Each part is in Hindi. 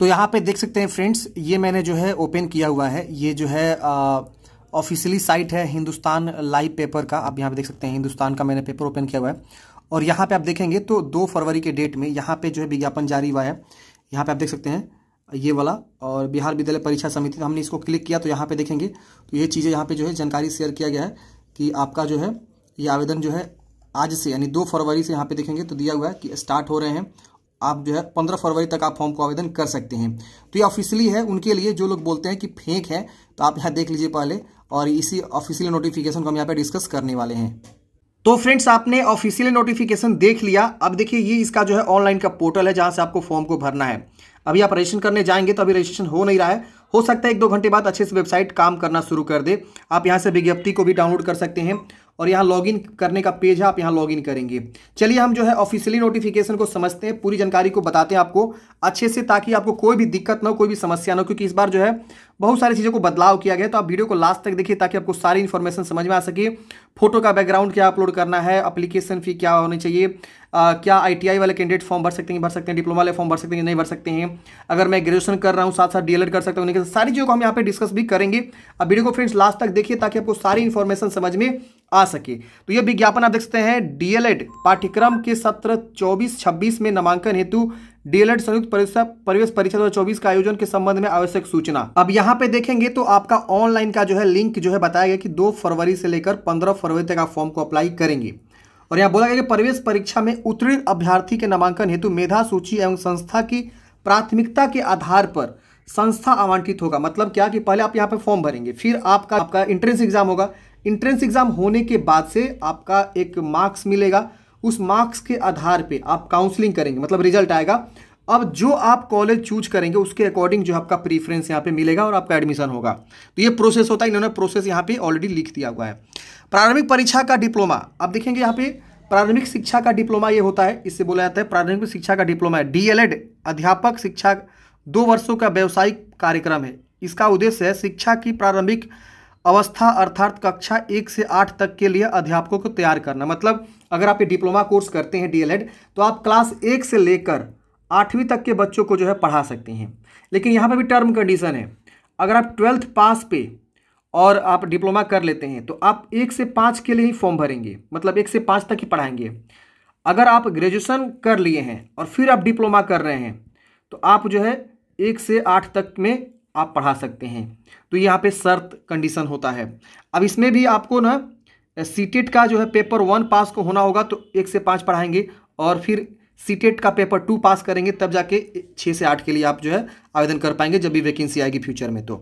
तो यहाँ पे देख सकते हैं फ्रेंड्स ये मैंने जो है ओपन किया हुआ है ये जो है ऑफिशियली साइट है हिंदुस्तान लाइव पेपर का आप यहाँ पे देख सकते हैं हिंदुस्तान का मैंने पेपर ओपन किया हुआ है और यहाँ पे आप देखेंगे तो दो फरवरी के डेट में यहाँ पे जो है विज्ञापन जारी हुआ है यहाँ पे आप देख सकते हैं ये वाला और बिहार विद्यालय परीक्षा समिति हमने इसको क्लिक किया तो यहाँ पे देखेंगे तो ये चीज़ें यहाँ पे जो है जानकारी शेयर किया गया है कि आपका जो है ये आवेदन जो है आज से यानी दो फरवरी से यहाँ पे देखेंगे तो दिया हुआ है कि स्टार्ट हो रहे हैं आप जो है पंद्रह फरवरी तक आप फॉर्म को आवेदन कर सकते हैं तो ये ऑफिशियली है उनके लिए जो लोग बोलते हैं कि फेंक है तो आप यहाँ देख लीजिए पहले और इसी ऑफिशियल नोटिफिकेशन को हम यहाँ पे डिस्कस करने वाले हैं तो फ्रेंड्स आपने ऑफिशियल नोटिफिकेशन देख लिया अब देखिए ये इसका जो है ऑनलाइन का पोर्टल है जहाँ से आपको फॉर्म को भरना है अभी आप रजिस्ट्रेशन करने जाएंगे तो अभी रजिस्ट्रेशन हो नहीं रहा है हो सकता है एक दो घंटे बाद अच्छे से वेबसाइट काम करना शुरू कर दे आप यहाँ से विज्ञप्ति को भी डाउनलोड कर सकते हैं और यहाँ लॉगिन करने का पेज है आप यहाँ लॉगिन करेंगे चलिए हम जो है ऑफिशियली नोटिफिकेशन को समझते हैं पूरी जानकारी को बताते हैं आपको अच्छे से ताकि आपको कोई भी दिक्कत ना हो कोई भी समस्या ना हो क्योंकि इस बार जो है बहुत सारी चीज़ों को बदलाव किया गया तो आप वीडियो को लास्ट तक देखिए ताकि आपको सारी इन्फॉर्मेशन समझ में आ सके फोटो का बैकग्राउंड क्या अपलोड करना है अप्लीकेशन फ़ी क्या होनी चाहिए आ, क्या आईटीआई वाले कैंडिडेट फॉर्म भर सकते हैं भर सकते हैं डिप्लोमा वाले फॉर्म भर सकते हैं नहीं भर सकते हैं अगर मैं ग्रेजुएशन कर रहा हूँ साथ साथ डीएलएड कर सकता हूँ सारी चीज़ों को हम यहाँ पे डिस्कस भी करेंगे अब वीडियो को फ्रेंड्स लास्ट तक देखिए ताकि आपको सारी इन्फॉर्मेशन समझ में आ सके तो यह विज्ञापन आप देख सकते हैं डीएलएड पाठ्यक्रम के सत्र 24-26 में नामांकन हेतु डीएलएड संयुक्त परिवेश परीक्षा दो चौबीस का आयोजन के संबंध में आवश्यक सूचना अब यहाँ पे देखेंगे तो आपका ऑनलाइन का जो है लिंक जो है बताया गया कि दो फरवरी से लेकर पंद्रह फरवरी तक आप फॉर्म को अप्लाई करेंगे और यहाँ बोला गया कि प्रवेश परीक्षा में उत्तीर्ण अभ्यर्थी के नामांकन हेतु मेधा सूची एवं संस्था की प्राथमिकता के आधार पर संस्था आवंटित होगा मतलब क्या कि पहले आप यहाँ पे फॉर्म भरेंगे फिर आपका आपका एंट्रेंस एग्जाम होगा इंट्रेंस एग्ज़ाम होने के बाद से आपका एक मार्क्स मिलेगा उस मार्क्स के आधार पे आप काउंसलिंग करेंगे मतलब रिजल्ट आएगा अब जो आप कॉलेज चूज करेंगे उसके अकॉर्डिंग जो आपका प्रीफरेंस यहाँ पे मिलेगा और आपका एडमिशन होगा तो ये प्रोसेस होता है इन्होंने प्रोसेस यहाँ पे ऑलरेडी लिख दिया हुआ है प्रारंभिक परीक्षा का डिप्लोमा आप देखेंगे यहाँ पे प्रारंभिक शिक्षा का डिप्लोमा ये होता है इससे बोला जाता है प्रारंभिक शिक्षा का डिप्लोमा है डीएलएड अध्यापक शिक्षा दो वर्षों का व्यावसायिक कार्यक्रम है इसका उद्देश्य है शिक्षा की प्रारंभिक अवस्था अर्थात कक्षा एक से आठ तक के लिए अध्यापकों को तैयार करना मतलब अगर आप ये डिप्लोमा कोर्स करते हैं डीएलएड तो आप क्लास एक से लेकर आठवीं तक के बच्चों को जो है पढ़ा सकते हैं लेकिन यहाँ पर भी टर्म कंडीशन है अगर आप ट्वेल्थ पास पे और आप डिप्लोमा कर लेते हैं तो आप एक से पाँच के लिए ही फॉर्म भरेंगे मतलब एक से पाँच तक ही पढ़ाएंगे अगर आप ग्रेजुएशन कर लिए हैं और फिर आप डिप्लोमा कर रहे हैं तो आप जो है एक से आठ तक में आप पढ़ा सकते हैं तो यहाँ पे शर्त कंडीशन होता है अब इसमें भी आपको ना सीटेट e का जो है पेपर वन पास को होना होगा तो एक से पाँच पढ़ाएंगे और फिर सीटेट e का पेपर टू पास करेंगे तब जाके छः से आठ के लिए आप जो है आवेदन कर पाएंगे जब भी वैकेंसी आएगी फ्यूचर में तो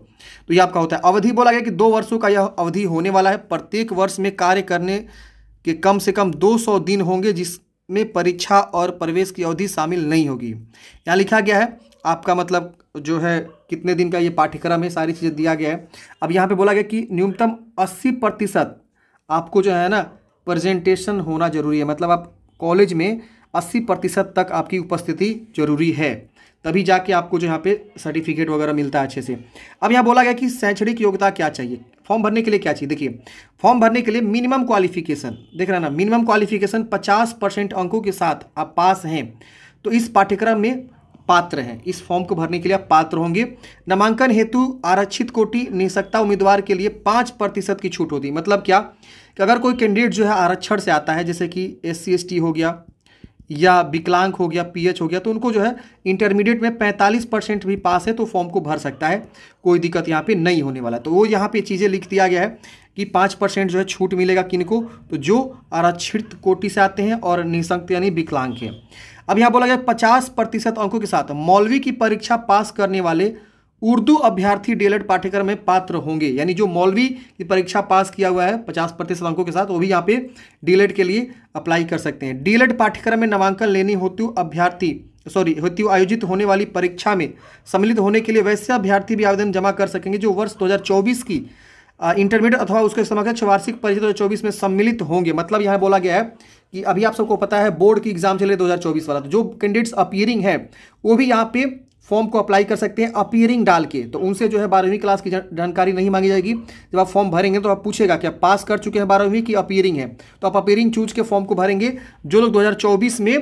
तो ये आपका होता है अवधि बोला गया कि दो वर्षों का यह अवधि होने वाला है प्रत्येक वर्ष में कार्य करने के कम से कम 200 दिन होंगे जिसमें परीक्षा और प्रवेश की अवधि शामिल नहीं होगी यहाँ लिखा गया है आपका मतलब जो है कितने दिन का ये पाठ्यक्रम है सारी चीज़ें दिया गया है अब यहाँ पे बोला गया कि न्यूनतम अस्सी प्रतिशत आपको जो है ना प्रेजेंटेशन होना जरूरी है मतलब आप कॉलेज में अस्सी प्रतिशत तक आपकी उपस्थिति जरूरी है तभी जाके आपको जो यहाँ पे सर्टिफिकेट वगैरह मिलता है अच्छे से अब यहाँ बोला गया कि शैक्षणिक योग्यता क्या चाहिए फॉर्म भरने के लिए क्या चाहिए देखिए फॉर्म भरने के लिए मिनिमम क्वालिफिकेशन देख रहे ना मिनिमम क्वालिफिकेशन पचास परसेंट अंकों के साथ आप पास हैं तो इस पाठ्यक्रम में पात्र हैं इस फॉर्म को भरने के लिए आप पात्र होंगे नामांकन हेतु आरक्षित कोटि निसक्ता उम्मीदवार के लिए पाँच प्रतिशत की छूट होती मतलब क्या कि अगर कोई कैंडिडेट जो है आरक्षण से आता है जैसे कि एस सी हो गया या विकलांग हो गया पीएच हो गया तो उनको जो है इंटरमीडिएट में 45 परसेंट भी पास है तो फॉर्म को भर सकता है कोई दिक्कत यहाँ पे नहीं होने वाला तो वो यहाँ पे चीज़ें लिख दिया गया है कि पाँच परसेंट जो है छूट मिलेगा किनको तो जो आरक्षित कोटि से आते हैं और निशंक यानी विकलांग हैं अब यहाँ बोला गया पचास प्रतिशत अंकों के साथ मौलवी की परीक्षा पास करने वाले उर्दू अभ्यर्थी डीएलएड पाठ्यक्रम में पात्र होंगे यानी जो मौलवी की परीक्षा पास किया हुआ है पचास प्रतिशत अंकों के साथ वो भी यहाँ पे डीएलएड के लिए अप्लाई कर सकते हैं डीएलएड पाठ्यक्रम में नामांकन लेने होते हुए अभ्यर्थी सॉरी होती आयोजित होने वाली परीक्षा में सम्मिलित होने के लिए वैसे अभ्यर्थी भी आवेदन जमा कर सकेंगे जो वर्ष दो की इंटरमीडिएट अथवा उसके समकक्ष वार्षिक परीक्षा दो चौबीस में सम्मिलित होंगे मतलब यहाँ बोला गया है कि अभी आप सबको पता है बोर्ड की एग्जाम चले दो हज़ार चौबीस वाला तो जो कैंडिडेट्स अपियरिंग है वो भी यहाँ पे फॉर्म को अप्लाई कर सकते हैं अपियरिंग डाल के तो उनसे जो है बारहवीं क्लास की जानकारी नहीं मांगी जाएगी जब आप फॉर्म भरेंगे तो आप पूछेगा कि आप पास कर चुके हैं बारहवीं की अपियरिंग है तो आप अपियरिंग चूज के फॉर्म को भरेंगे जो लोग दो में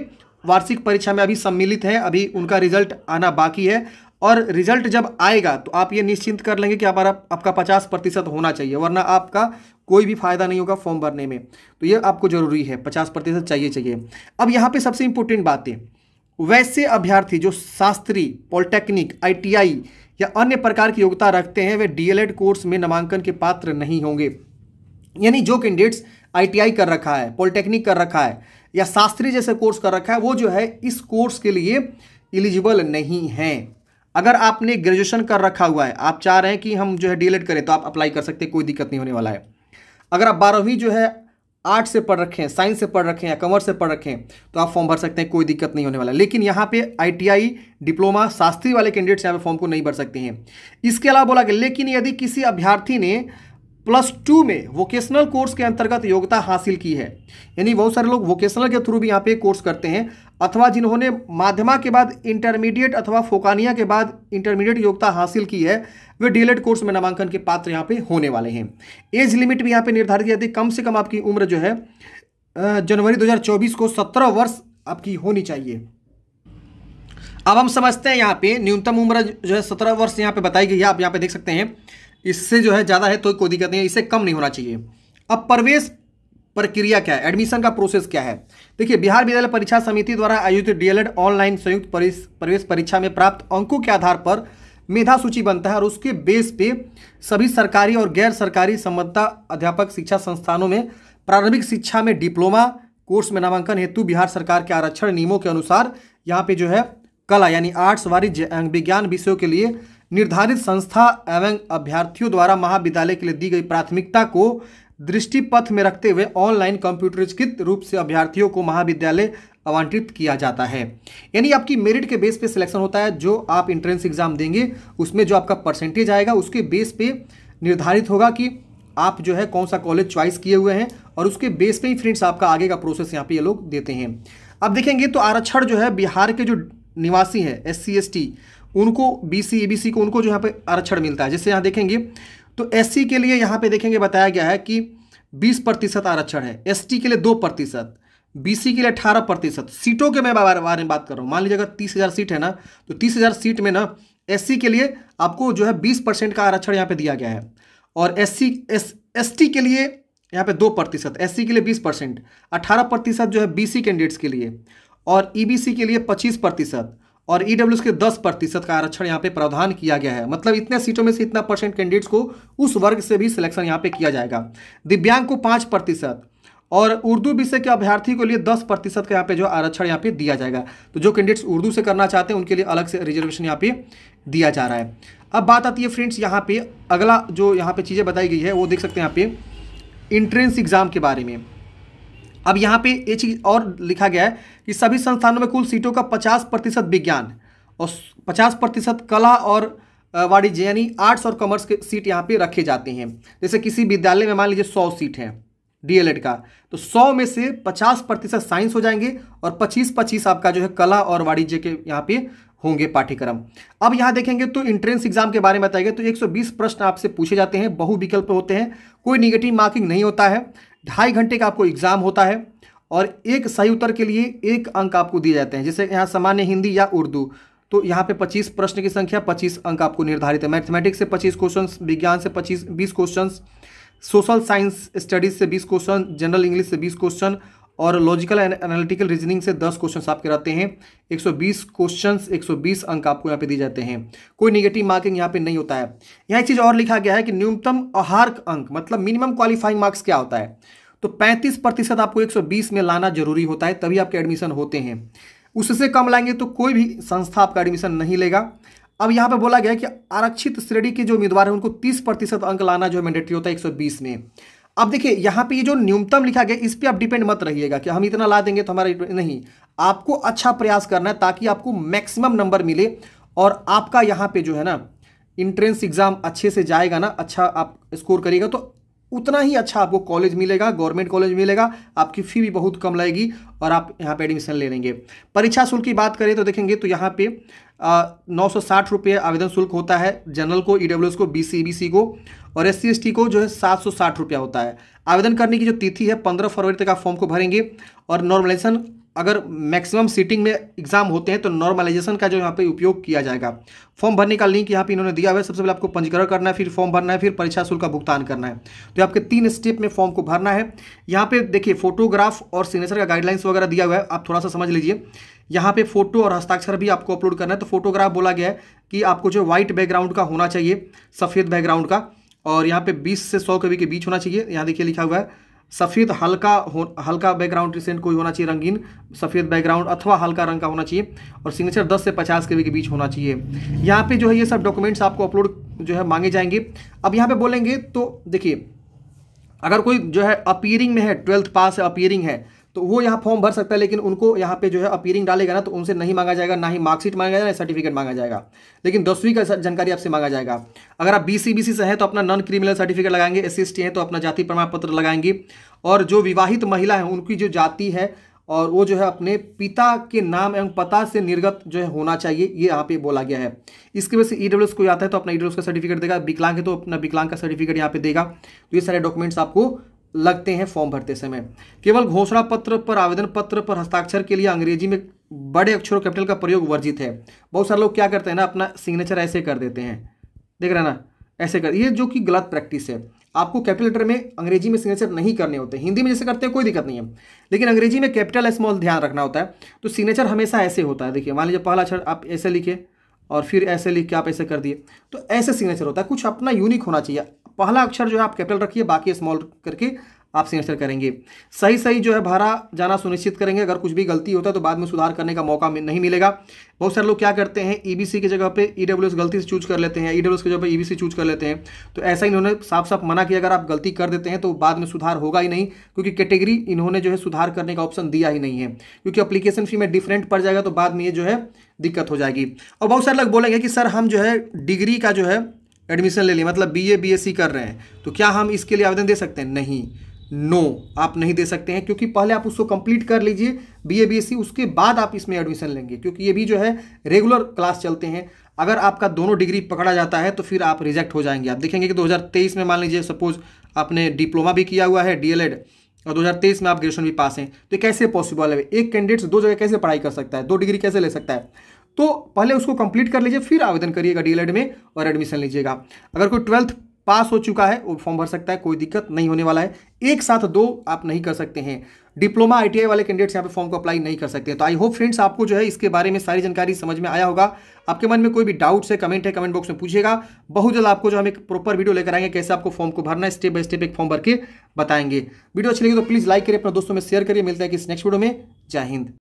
वार्षिक परीक्षा में अभी सम्मिलित हैं अभी उनका रिजल्ट आना बाकी है और रिजल्ट जब आएगा तो आप ये निश्चिंत कर लेंगे कि हमारा आप आपका पचास प्रतिशत होना चाहिए वरना आपका कोई भी फायदा नहीं होगा फॉर्म भरने में तो ये आपको जरूरी है पचास प्रतिशत चाहिए चाहिए अब यहाँ पे सबसे इंपॉर्टेंट बात है वैसे अभ्यर्थी जो शास्त्री पॉलिटेक्निक आईटीआई या अन्य प्रकार की योग्यता रखते हैं वे डीएलएड कोर्स में नामांकन के पात्र नहीं होंगे यानी जो कैंडिडेट्स आईटीआई कर रखा है पॉलिटेक्निक कर रखा है या शास्त्री जैसे कोर्स कर रखा है वो जो है इस कोर्स के लिए एलिजिबल नहीं है अगर आपने ग्रेजुएशन कर रखा हुआ है आप चाह रहे हैं कि हम जो है डी करें तो आप अप्लाई कर सकते हैं कोई दिक्कत नहीं होने वाला है अगर आप बारहवीं जो है आर्ट से पढ़ रखें साइंस से पढ़ रखें या कॉमर्स से पढ़ रखें तो आप फॉर्म भर सकते हैं कोई दिक्कत नहीं होने वाला लेकिन यहाँ पे आईटीआई डिप्लोमा शास्त्री वाले कैंडिडेट्स यहाँ पे फॉर्म को नहीं भर सकते हैं इसके अलावा बोला गया लेकिन यदि किसी अभ्यर्थी ने प्लस टू में वोकेशनल कोर्स के अंतर्गत योग्यता हासिल की है यानी बहुत सारे लोग वोकेशनल के थ्रू भी यहाँ पे कोर्स करते हैं अथवा जिन्होंने माध्यमा के बाद इंटरमीडिएट अथवा फोकानिया के बाद इंटरमीडिएट योग्यता हासिल की है वे डीएलएड e कोर्स में नामांकन के पात्र यहाँ पे होने वाले हैं एज लिमिट भी यहाँ पर निर्धारित किया कम से कम आपकी उम्र जो है जनवरी दो को सत्रह वर्ष आपकी होनी चाहिए अब हम समझते हैं यहाँ पे न्यूनतम उम्र जो है सत्रह वर्ष यहाँ पे बताई गई है आप यहाँ पे देख सकते हैं इससे जो है ज़्यादा है तो कोई दिक्कत नहीं है इससे कम नहीं होना चाहिए अब प्रवेश प्रक्रिया क्या है एडमिशन का प्रोसेस क्या है देखिए बिहार विद्यालय परीक्षा समिति द्वारा आयोजित डीएलएड ऑनलाइन संयुक्त प्रवेश परीक्षा में प्राप्त अंकों के आधार पर मेधा सूची बनता है और उसके बेस पे सभी सरकारी और गैर सरकारी संबद्धता अध्यापक शिक्षा संस्थानों में प्रारंभिक शिक्षा में डिप्लोमा कोर्स में नामांकन हेतु बिहार सरकार के आरक्षण नियमों के अनुसार यहाँ पे जो है कला यानी आर्ट्स वाणिज्य विज्ञान विषयों के लिए निर्धारित संस्था एवं अभ्यर्थियों द्वारा महाविद्यालय के लिए दी गई प्राथमिकता को दृष्टिपथ में रखते हुए ऑनलाइन कंप्यूटरीकृत रूप से अभ्यर्थियों को महाविद्यालय आवंटित किया जाता है यानी आपकी मेरिट के बेस पे सिलेक्शन होता है जो आप इंट्रेंस एग्जाम देंगे उसमें जो आपका परसेंटेज आएगा उसके बेस पे निर्धारित होगा कि आप जो है कौन सा कॉलेज च्वाइस किए हुए हैं और उसके बेस पे ही फ्रेंड्स आपका आगे का प्रोसेस यहाँ पे ये लोग देते हैं अब देखेंगे तो आरक्षण जो है बिहार के जो निवासी हैं एस सी उनको बीसी एबीसी को उनको जो यहाँ पे आरक्षण मिलता है जैसे यहाँ देखेंगे तो एससी के लिए यहाँ पे देखेंगे बताया गया है कि 20 प्रतिशत आरक्षण है एसटी के लिए दो प्रतिशत सी के लिए अठारह प्रतिशत सीटों के मैं बारे में बात कर रहा हूँ मान लीजिए अगर तीस हज़ार सीट है ना तो तीस हज़ार सीट में ना सी के लिए आपको जो है बीस परसेंट का आरक्षण यहाँ पर दिया गया है और S C S S T के लिए यहाँ पे दो प्रतिशत एस सी के लिए बीस परसेंट अठारह प्रतिशत जो है बी सी कैंडिडेट्स के लिए और ई बी सी के लिए पच्चीस प्रतिशत और ई e के 10 प्रतिशत का आरक्षण यहाँ पे प्रावधान किया गया है मतलब इतने सीटों में से इतना परसेंट कैंडिडेट्स को उस वर्ग से भी सिलेक्शन यहाँ पे किया जाएगा दिव्यांग को पाँच प्रतिशत और उर्दू विषय के अभ्यर्थी के लिए दस प्रतिशत का यहाँ पे जो आरक्षण यहाँ पे दिया जाएगा तो जो कैंडिडेट्स उर्दू से करना चाहते हैं उनके लिए अलग से रिजर्वेशन यहाँ पे दिया जा रहा है अब बात आती है फ्रेंड्स यहाँ पे अगला जो यहाँ पे चीज़ें बताई गई है वो देख सकते हैं यहाँ पे इंट्रेंस एग्ज़ाम के बारे में अब यहाँ पे ये चीज़ और लिखा गया है कि सभी संस्थानों में कुल सीटों का पचास प्रतिशत विज्ञान और पचास प्रतिशत कला और वाणिज्य यानी आर्ट्स और कॉमर्स के सीट यहाँ पे रखे जाते हैं जैसे किसी विद्यालय में मान लीजिए सौ सीट है डीएलएड का तो सौ में से पचास प्रतिशत साइंस हो जाएंगे और पच्चीस पच्चीस आपका जो है कला और वाणिज्य के यहाँ पे होंगे पाठ्यक्रम अब यहाँ देखेंगे तो इंट्रेंस एग्जाम के बारे में बताएगा तो 120 प्रश्न आपसे पूछे जाते हैं बहुविकल्प होते हैं कोई निगेटिव मार्किंग नहीं होता है ढाई घंटे का आपको एग्ज़ाम होता है और एक सही उत्तर के लिए एक अंक आपको दिए जाते हैं जैसे यहाँ सामान्य हिंदी या उर्दू तो यहाँ पे 25 प्रश्न की संख्या 25 अंक आपको निर्धारित है मैथमेटिक्स से 25 क्वेश्चंस विज्ञान से 25 20 क्वेश्चंस सोशल साइंस स्टडीज़ से 20 क्वेश्चन जनरल इंग्लिश से 20 क्वेश्चन और लॉजिकल एनालिटिकल रीजनिंग से 10 क्वेश्चन आपके रहते हैं 120 क्वेश्चंस 120 अंक आपको यहाँ पे दिए जाते हैं कोई निगेटिव मार्किंग यहाँ पे नहीं होता है यहाँ एक चीज़ और लिखा गया है कि न्यूनतम अहार्क अंक मतलब मिनिमम क्वालिफाइंग मार्क्स क्या होता है तो 35 प्रतिशत आपको 120 में लाना जरूरी होता है तभी आपके एडमिशन होते हैं उससे कम लाएंगे तो कोई भी संस्था आपका एडमिशन नहीं लेगा अब यहाँ पे बोला गया कि आरक्षित श्रेणी के जो उम्मीदवार हैं उनको 30 प्रतिशत अंक लाना जो है मैंडेटरी होता है 120 में अब देखिए यहाँ पे ये जो न्यूनतम लिखा गया इस पर आप डिपेंड मत रहिएगा कि हम इतना ला देंगे तो हमारा नहीं आपको अच्छा प्रयास करना है ताकि आपको मैक्सिमम नंबर मिले और आपका यहाँ पे जो है ना इंट्रेंस एग्जाम अच्छे से जाएगा ना अच्छा आप स्कोर करिएगा तो उतना ही अच्छा आपको कॉलेज मिलेगा गवर्नमेंट कॉलेज मिलेगा आपकी फ़ी भी बहुत कम लगेगी और आप यहाँ पे एडमिशन ले लेंगे परीक्षा शुल्क की बात करें तो देखेंगे तो यहाँ पे नौ सौ आवेदन शुल्क होता है जनरल को ई e को बी को और एस सी को जो है सात सौ साठ रुपया होता है आवेदन करने की जो तिथि है पंद्रह फरवरी तक आप फॉर्म को भरेंगे और नॉर्मलाइजेशन अगर मैक्सिमम सीटिंग में एग्जाम होते हैं तो नॉर्मलाइजेशन का जो यहाँ पे उपयोग किया जाएगा फॉर्म भरने का लिंक यहाँ पे इन्होंने दिया हुआ है सबसे पहले आपको पंजीकरण करना है फिर फॉर्म भरना है फिर परीक्षा शुल्क का भुगतान करना है तो आपके तीन स्टेप में फॉर्म को भरना है यहाँ पे देखिए फोटोग्राफ और सिग्नेचर का गाइडलाइंस वगैरह दिया हुआ है आप थोड़ा सा समझ लीजिए यहाँ पे फोटो और हस्ताक्षर भी आपको अपलोड करना है तो फोटोग्राफ बोला गया है कि आपको जो व्हाइट बैकग्राउंड का होना चाहिए सफ़ेद बैकग्राउंड का और यहाँ पे 20 से 100 कवि के बीच होना चाहिए यहाँ देखिए लिखा हुआ है सफ़ेद हल्का हो हल्का बैकग्राउंड रिसेंट कोई होना चाहिए रंगीन सफ़ेद बैकग्राउंड अथवा हल्का रंग का होना चाहिए और सिग्नेचर 10 से 50 के के बीच होना चाहिए यहाँ पे जो है ये सब डॉक्यूमेंट्स आपको अपलोड जो है मांगे जाएंगे अब यहाँ पर बोलेंगे तो देखिए अगर कोई जो है अपियरिंग में है ट्वेल्थ पास है अपियरिंग है तो वो यहाँ फॉर्म भर सकता है लेकिन उनको यहाँ पे जो है अपीयरिंग डालेगा ना तो उनसे नहीं मांगा जाएगा ना ही मार्कशीट मांगा जाएगा ना सर्टिफिकेट मांगा जाएगा लेकिन दसवीं का जानकारी आपसे मांगा जाएगा अगर आप बी सी से हैं तो अपना नॉन क्रिमिनल सर्टिफिकेट लगाएंगे एस सी हैं तो अपना जाति प्रमाण पत्र लगाएंगी और जो विवाहित महिला है उनकी जो जाति है और वो जो है अपने पिता के नाम एवं पता से निर्गत जो है होना चाहिए ये यहाँ पे बोला गया है इसकी वजह से ई डब्ल्यू कोई आता है तो अपना ई e का सर्टिफिकेट देगा विकलांग है तो अपना विकलांग का सर्टिफिकेट यहाँ पे देगा तो ये सारे डॉक्यूमेंट्स आपको लगते हैं फॉर्म भरते समय केवल घोषणा पत्र पर आवेदन पत्र पर हस्ताक्षर के लिए अंग्रेजी में बड़े अक्षरों कैपिटल का प्रयोग वर्जित है बहुत सारे लोग क्या करते हैं ना अपना सिग्नेचर ऐसे कर देते हैं देख रहे ना ऐसे कर ये जो कि गलत प्रैक्टिस है आपको कैपिटल लेटर में अंग्रेजी में सिग्नेचर नहीं करने होते हिंदी में जैसे करते हैं कोई दिक्कत नहीं है लेकिन अंग्रेजी में कैपिटल स्मॉल ध्यान रखना होता है तो सिग्नेचर हमेशा ऐसे होता है देखिए मान लीजिए पहला अक्षर आप ऐसे लिखे और फिर ऐसे लिख के आप ऐसे कर दिए तो ऐसे सिग्नेचर होता है कुछ अपना यूनिक होना चाहिए पहला अक्षर जो है आप कैपिटल रखिए बाकी स्मॉल करके आप सिग्नेचर करेंगे सही सही जो है भरा जाना सुनिश्चित करेंगे अगर कुछ भी गलती होता है तो बाद में सुधार करने का मौका नहीं मिलेगा बहुत सारे लोग क्या करते हैं ईबीसी e की जगह पे एस e गलती से चूज कर लेते हैं एस e की जगह पे ईबीसी चूज कर लेते हैं तो ऐसा इन्होंने साफ साफ मना किया अगर आप गलती कर देते हैं तो बाद में सुधार होगा ही नहीं क्योंकि कैटेगरी इन्होंने जो है सुधार करने का ऑप्शन दिया ही नहीं है क्योंकि अप्लीकेशन फी में डिफरेंट पड़ जाएगा तो बाद में ये जो है दिक्कत हो जाएगी और बहुत सारे लोग बोलेंगे कि सर हम जो है डिग्री का जो है एडमिशन ले लिया मतलब बीए बीएससी कर रहे हैं तो क्या हम इसके लिए आवेदन दे सकते हैं नहीं नो no, आप नहीं दे सकते हैं क्योंकि पहले आप उसको कंप्लीट कर लीजिए बीए बीएससी उसके बाद आप इसमें एडमिशन लेंगे क्योंकि ये भी जो है रेगुलर क्लास चलते हैं अगर आपका दोनों डिग्री पकड़ा जाता है तो फिर आप रिजेक्ट हो जाएंगे आप देखेंगे कि तेईस में मान लीजिए सपोज आपने डिप्लोमा भी किया हुआ है डीएलएड और 2023 में आप ग्रेजुएशन भी पास हैं तो कैसे पॉसिबल है एक कैंडिडेट्स दो जगह कैसे पढ़ाई कर सकता है दो डिग्री कैसे ले सकता है तो पहले उसको कंप्लीट कर लीजिए फिर आवेदन करिएगा डीएलएड में और एडमिशन लीजिएगा अगर कोई ट्वेल्थ पास हो चुका है वो फॉर्म भर सकता है कोई दिक्कत नहीं होने वाला है एक साथ दो आप नहीं कर सकते हैं डिप्लोमा आईटीआई वाले कैंडिडेट्स यहाँ पे फॉर्म को अप्लाई नहीं कर सकते हैं तो आई होप फ्रेंड्स आपको जो है इसके बारे में सारी जानकारी समझ में आया होगा आपके मन में कोई भी डाउट्स है कमेंट है कमेंट बॉक्स में पूछेगा बहुत जल्द आपको जो हम एक प्रॉपर वीडियो लेकर आएंगे कैसे आपको फॉर्म को भरना स्टेप बाय स्टेप एक फॉर्म भर के बताएंगे वीडियो अच्छी लगी तो प्लीज़ लाइक करिए अपने दोस्तों में शेयर करिए मिलते हैं किस नेक्स्ट वीडियो में जय हिंद